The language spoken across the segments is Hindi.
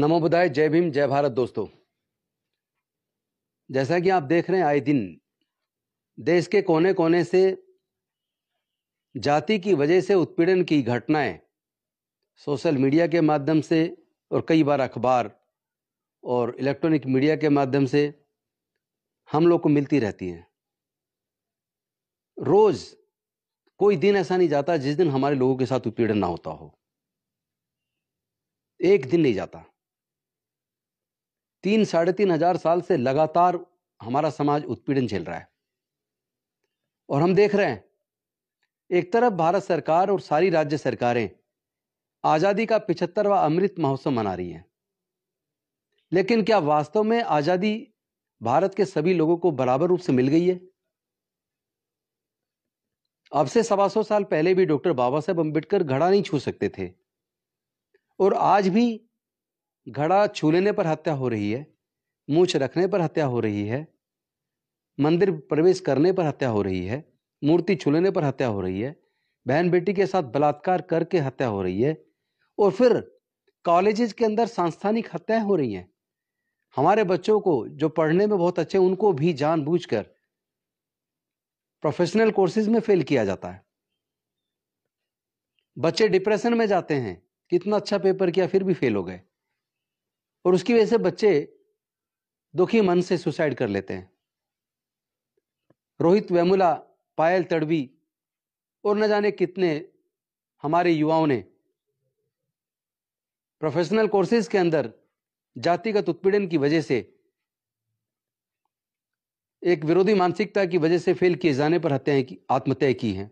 नमो बुधाय जय भीम जय भारत दोस्तों जैसा कि आप देख रहे हैं आए दिन देश के कोने कोने से जाति की वजह से उत्पीड़न की घटनाएं सोशल मीडिया के माध्यम से और कई बार अखबार और इलेक्ट्रॉनिक मीडिया के माध्यम से हम लोग को मिलती रहती हैं रोज़ कोई दिन ऐसा नहीं जाता जिस दिन हमारे लोगों के साथ उत्पीड़न ना होता हो एक दिन नहीं जाता तीन साढ़े तीन हजार साल से लगातार हमारा समाज उत्पीड़न झेल रहा है और हम देख रहे हैं एक तरफ भारत सरकार और सारी राज्य सरकारें आज़ादी का पिछहत्तरवा अमृत महोत्सव मना रही हैं लेकिन क्या वास्तव में आज़ादी भारत के सभी लोगों को बराबर रूप से मिल गई है अब से सवा सौ साल पहले भी डॉक्टर बाबा साहेब अम्बेडकर घड़ा नहीं छू सकते थे और आज भी घड़ा छू लेने पर हत्या हो रही है मूछ रखने पर हत्या हो रही है मंदिर प्रवेश करने पर हत्या हो रही है मूर्ति छू लेने पर हत्या हो रही है बहन बेटी के साथ बलात्कार करके हत्या हो रही है और फिर कॉलेजेस के अंदर सांस्थानिक हत्याएं हो रही हैं हमारे बच्चों को जो पढ़ने में बहुत अच्छे उनको भी जानबूझकर प्रोफेशनल कोर्सेज में फेल किया जाता है बच्चे डिप्रेशन में जाते हैं कितना अच्छा पेपर किया फिर भी फेल हो गए और उसकी वजह से बच्चे दुखी मन से सुसाइड कर लेते हैं रोहित वेमुला पायल तड़वी और न जाने कितने हमारे युवाओं ने प्रोफेशनल कोर्सेज के अंदर जातिगत उत्पीड़न की वजह से एक विरोधी मानसिकता की वजह से फेल किए जाने पर हत्याएं की आत्महत्या की है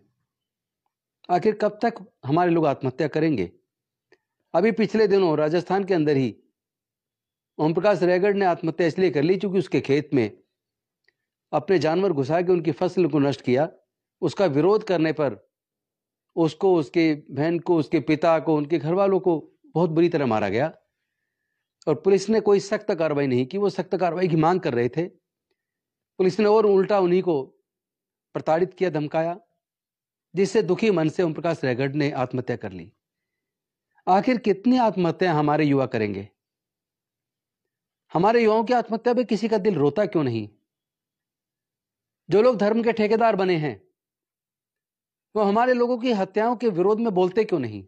आखिर कब तक हमारे लोग आत्महत्या करेंगे अभी पिछले दिनों राजस्थान के अंदर ही ओम प्रकाश रैगड़ ने आत्महत्या इसलिए कर ली क्योंकि उसके खेत में अपने जानवर घुसा के उनकी फसल को नष्ट किया उसका विरोध करने पर उसको उसके बहन को उसके पिता को उनके घर वालों को बहुत बुरी तरह मारा गया और पुलिस ने कोई सख्त कार्रवाई नहीं की वो सख्त कार्रवाई की मांग कर रहे थे पुलिस ने और उल्टा उन्हीं को प्रताड़ित किया धमकाया जिससे दुखी मन से ओम प्रकाश रैगड़ ने आत्महत्या कर ली आखिर कितनी आत्महत्या हमारे युवा करेंगे हमारे युवाओं की आत्महत्या पे किसी का दिल रोता क्यों नहीं जो लोग धर्म के ठेकेदार बने हैं वो हमारे लोगों की हत्याओं के विरोध में बोलते क्यों नहीं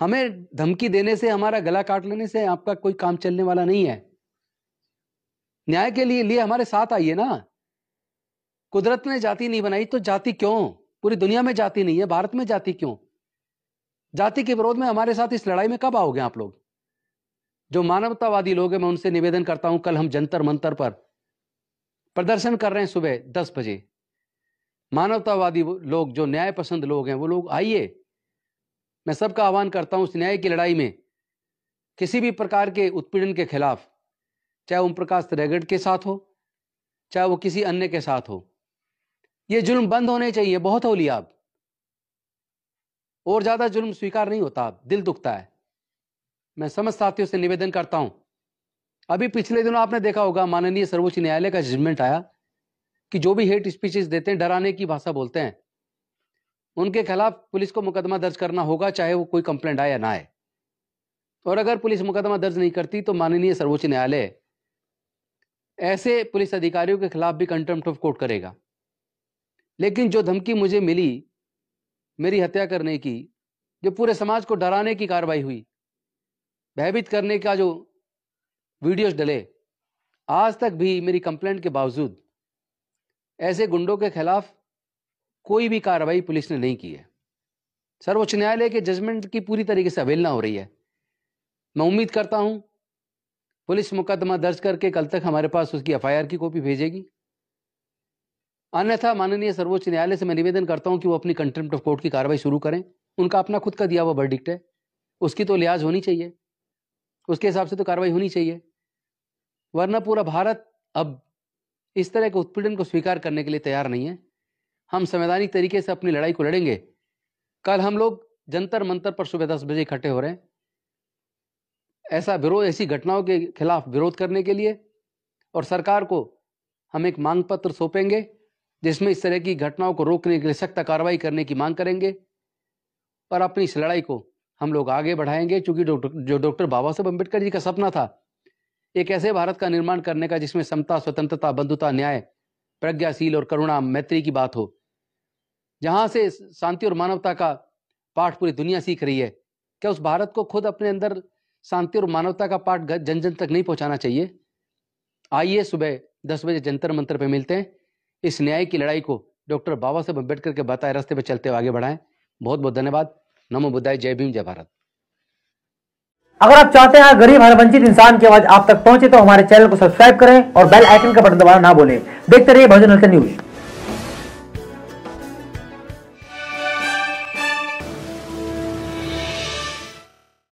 हमें धमकी देने से हमारा गला काट लेने से आपका कोई काम चलने वाला नहीं है न्याय के लिए लिए हमारे साथ आइए ना कुदरत ने जाति नहीं बनाई तो जाति क्यों पूरी दुनिया में जाति नहीं है भारत में जाति क्यों जाति के विरोध में हमारे साथ इस लड़ाई में कब आओगे आप लोग जो मानवतावादी लोग हैं मैं उनसे निवेदन करता हूं कल हम जंतर मंतर पर प्रदर्शन कर रहे हैं सुबह दस बजे मानवतावादी लोग जो न्याय पसंद लोग हैं वो लोग आइए मैं सबका आह्वान करता हूं इस न्याय की लड़ाई में किसी भी प्रकार के उत्पीड़न के खिलाफ चाहे ओम प्रकाश रेगड के साथ हो चाहे वो किसी अन्य के साथ हो ये जुल्म बंद होने चाहिए बहुत हो लिया अब और ज्यादा जुल्म स्वीकार नहीं होता दिल दुखता है मैं समस्त साथियों से निवेदन करता हूं अभी पिछले दिनों आपने देखा होगा माननीय सर्वोच्च न्यायालय का जजमेंट आया कि जो भी हेट स्पीचेस देते हैं डराने की भाषा बोलते हैं उनके खिलाफ पुलिस को मुकदमा दर्ज करना होगा चाहे वो कोई कंप्लेंट आए या ना आए और अगर पुलिस मुकदमा दर्ज नहीं करती तो माननीय सर्वोच्च न्यायालय ऐसे पुलिस अधिकारियों के खिलाफ भी कंटेम्प्ट ऑफ कोर्ट करेगा लेकिन जो धमकी मुझे मिली मेरी हत्या करने की जो पूरे समाज को डराने की कार्रवाई हुई भयभीत करने का जो वीडियोस डले आज तक भी मेरी कंप्लेंट के बावजूद ऐसे गुंडों के खिलाफ कोई भी कार्रवाई पुलिस ने नहीं की है सर्वोच्च न्यायालय के जजमेंट की पूरी तरीके से अवेलना हो रही है मैं उम्मीद करता हूं पुलिस मुकदमा दर्ज करके कल तक हमारे पास उसकी एफ की कॉपी भेजेगी अन्यथा माननीय सर्वोच्च न्यायालय से मैं निवेदन करता हूं कि वो अपनी कंटेम्प्ट ऑफ कोर्ट की कार्रवाई शुरू करें उनका अपना खुद का दिया हुआ बर्डिक्ट है उसकी तो लिहाज होनी चाहिए उसके हिसाब से तो कार्रवाई होनी चाहिए वरना पूरा भारत अब इस तरह के उत्पीड़न को स्वीकार करने के लिए तैयार नहीं है हम संवैधानिक तरीके से अपनी लड़ाई को लड़ेंगे कल हम लोग जंतर मंतर पर सुबह दस बजे इकट्ठे हो रहे हैं ऐसा विरोध ऐसी घटनाओं के खिलाफ विरोध करने के लिए और सरकार को हम एक मांग पत्र सौंपेंगे जिसमें इस तरह की घटनाओं को रोकने के लिए सख्त कार्रवाई करने की मांग करेंगे और अपनी इस लड़ाई को हम लोग आगे बढ़ाएंगे क्योंकि जो डॉक्टर बाबा साहब अम्बेडकर जी का सपना था एक ऐसे भारत का निर्माण करने का जिसमें समता स्वतंत्रता बंधुता न्याय प्रज्ञाशील और करुणा मैत्री की बात हो जहां से शांति और मानवता का पाठ पूरी दुनिया सीख रही है क्या उस भारत को खुद अपने अंदर शांति और मानवता का पाठ जन जन तक नहीं पहुंचाना चाहिए आइए सुबह दस बजे जंतर मंत्र पर मिलते हैं इस न्याय की लड़ाई को डॉक्टर बाबा साहब अम्बेडकर के बताए रास्ते पर चलते हुए आगे बढ़ाएं बहुत बहुत धन्यवाद नमो बुद्धाय जय भीम जय भारत अगर आप चाहते हैं गरीब हर वंचित इंसान की आवाज आप तक पहुंचे तो हमारे चैनल को सब्सक्राइब करें और बेल आइकन का बटन दबाना ना भूलें देखते रहिए भजन हल्का न्यूज